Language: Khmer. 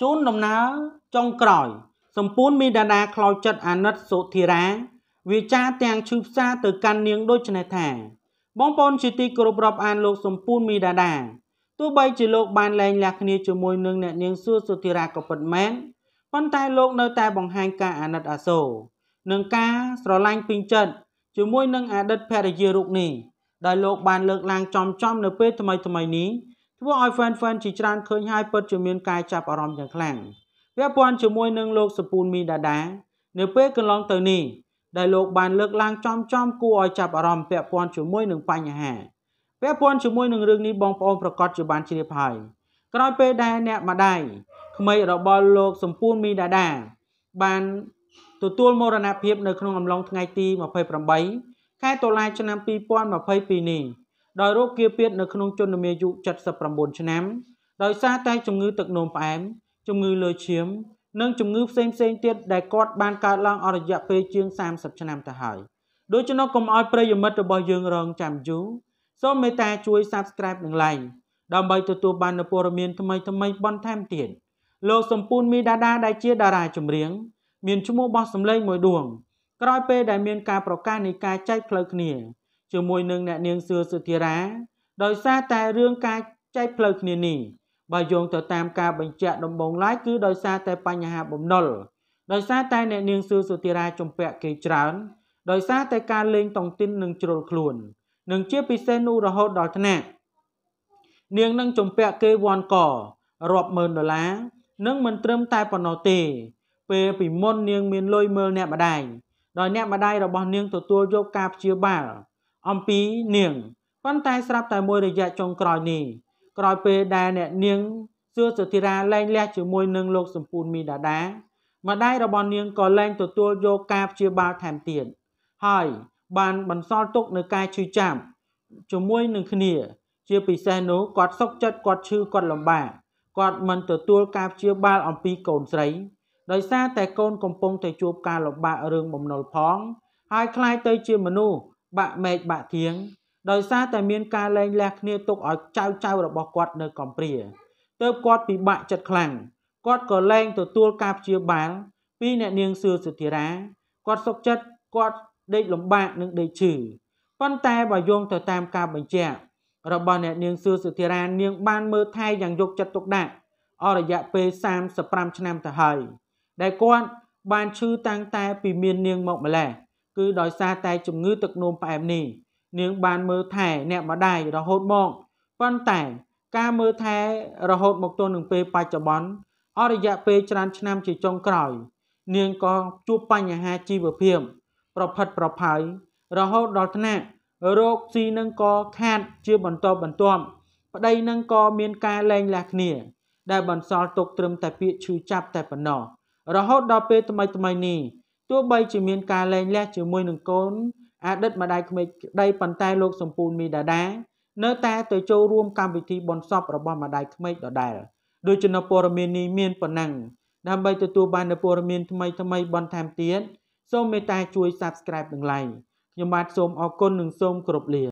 ជូនដំណើរចុងក្រោយសម្ពួនមីដាដាខ្លោចចិត្តអាណិតសុធិរាវាចាទាំងឈឺផ្សាទៅកាន់នាង ដូចនេះថា បងប្អូនជាទីគោរពរាប់អានលោកសម្ពួនមីដាដាទោះបីជាលោកបានលែងលះគ្នាជាមួយនឹងអ្នកនាងសួរសុធិរាក៏ពិតមែនប៉ុន្តែលោកនៅតែបង្ហាញការអាណិតអាសូរនិងការស្រឡាញ់ពេញចិត្តជាមួយនឹងអតីតភរិយារូបនេះដែលលោកបាន លើកឡើងចំចំនៅពេលថ្មីថ្មីនេះធ្វើឲ្យ fan fan ជាច្រើនឃើញហើយពិតជាមានការចាប់អារម្មណ៍យ៉ាងខ្លាំងពាក់ព័ន្ធជាមួយនឹងលោកសពូនមីដាដានៅពេលកន្លងទៅនេះដែលលោកបានលើកឡើងចំចំគួរឲ្យចាប់អារម្មណ៍ពាក់ព័ន្ធជាមួយនឹងបញ្ហាពាក់ព័ន្ធជាមួយនឹងរឿងនេះបងប្អូនប្រកាសជាបានជ្រាបហើយក្រោយពេលដែលអ្នកម្ដាយក្មេករបស់លោកសំពូនមីដាដា បានទទួលមរណភាពនៅក្នុងអំឡុងថ្ងៃទី28ខែតុលាឆ្នាំ2022នេះដោយរោគគាពាធនៅក្នុងជនមាយុ79ឆ្នាំដោយសារតែជំងឺទឹកនោមផ្អែមជំងឺលើឈាមនិងជំងឺផ្សេងផ្សេងទៀតដែលគាត់បានកើតឡើងអស់រយៈពេលជាង30ឆ្នាំទៅហើយ ដូច្នោះកុំឲ្យប្រិយមិត្តរបស់យើងរងចាំយូរសូមមេត្តាជួយ Subscribe និង Like ដើម្បីទទួលបាននូវព័ត៌មានថ្មីថ្មីបន្ថែមទៀតលោកសម្ពូនមីដាដាដែលជា តារាចម្រៀងមានឈ្មោះបោះសម្លេងមួយដួងក្រោយពេលដែលមានការប្រកាសនៃការចែកផ្លូវគ្នាជាមួយនឹងអ្នកនាងសឿសុធិរាដោយសារតែរឿងការចែកផ្លូវគ្នានេះបើយោងទៅតាមការបញ្ជាក់ដំបូងឡើយគឺដោយសារតែបញ្ហាបំណុលដោយសារតែអ្នកនាងសឿសុធិរាជំពាក់គេច្រើនដោយសារតែការលេងតង់ទីននិងជ្រុលខ្លួននិងជាពិសេសនោះរហូតដល់ថ្នាក់នាងនឹងជំពាក់គេវ៉ាន់ករាប់ម៉ឺនដុល្លារនឹងមិនត្រឹមតែប៉ុណ្ណោះទេ ពេលពីមុននាងមានលុយមើលអ្នកម្ដាយដោយអ្នកម្ដាយរបស់នាងទទួលយកការព្យាបាលអំពីនាងប៉ុន្តែស្រាប់តែមួយរយៈចុងក្រោយនេះក្រោយពេលដែលអ្នកនាងសួរសុធិរាលែងលះជាមួយនឹងលោកសម្ពូនមីដាដា ម្ដាយរបស់នាងក៏លែងទទួលយកការព្យាបាលថែមទៀតហើយបានបន្សល់ទុកនៅការឈឺចាប់ជាមួយនឹងគ្នា ជាពិសេសនោះគាត់សុកចិត្តគាត់ឈឺគាត់លំបាកគាត់មិនទទួលការព្យាបាលអំពីកូនស្រី ដោយសារតែកូនកំពុងតែជួបការលំបាករឿងបំណុលផង ហើយខ្លាចទៅជាមនុស្សបាក់មែកបាក់ធៀងដោយសារតែមានការលែងលះគ្នាទុកឲ្យចៅចៅរបស់គាត់នៅកំព្រាទើបគាត់ពិបាកចិត្តខ្លាំងគាត់ក៏លែងទទួលការព្យាបាលពីអ្នកនាងសឿសុធិរាគាត់សុខចិត្តគាត់ដេកលំបាកនិងដេកឈឺប៉ុន្តែបើយោងទៅតាមការបញ្ជាក់របស់អ្នកនាងសឿសុធិរានាងបានមើលថែយ៉ាងយកចិត្តទុកដាក់អររយៈពេល35ឆ្នាំទៅហើយដែលគាត់បានឈឺតាំងតែពីមាននាងមកម្លេះគឺដោយសារតែជំងឺទឹកនោមផ្អែមនេះនាងបានមើលថែអ្នកម្ដាយរហូតមកប៉ុន្តែការមើលថែរហូតមកទល់នឹងពេលបច្ចុប្បន្នអររយៈពេលច្រើនឆ្នាំជាចុងក្រោយ នាងក៏ជួបបញ្ហាជីវភាពប្រផិតប្រផៅរហូតដល់ថ្នាក់រោគស៊ីនឹងក៏ខាតជាបន្តបន្ទាប់ប្តីនឹងក៏មានការលែងលះគ្នា ដែលបន្សល់ទុកត្រឹមតែពាក្យឈឺចាប់តែប៉ុណ្ណោះរហូតដល់ពេលថ្មីថ្មីនេះទោះបីជាមានការលែងលះជាមួយនឹងកូនអតីតម្ដាយក្មេកក្ដីប៉ុន្តែលោកសំពូនមីដាដានៅតែទៅចូលរួមកម្មវិធីបុណ្យសពរបស់ម្ដាយក្មេកដដែលដូចជានៅព័ត៌មាននេះមានប៉ុណ្ណឹងដើម្បីទទួលបាននូវព័ត៌មានថ្មីថ្មីបន្ថែមទៀតសូមមេត្តាជួយ Subscribe និង Like ខ្ញុំបាទសូមអរគុណនិងសូមគោរពលា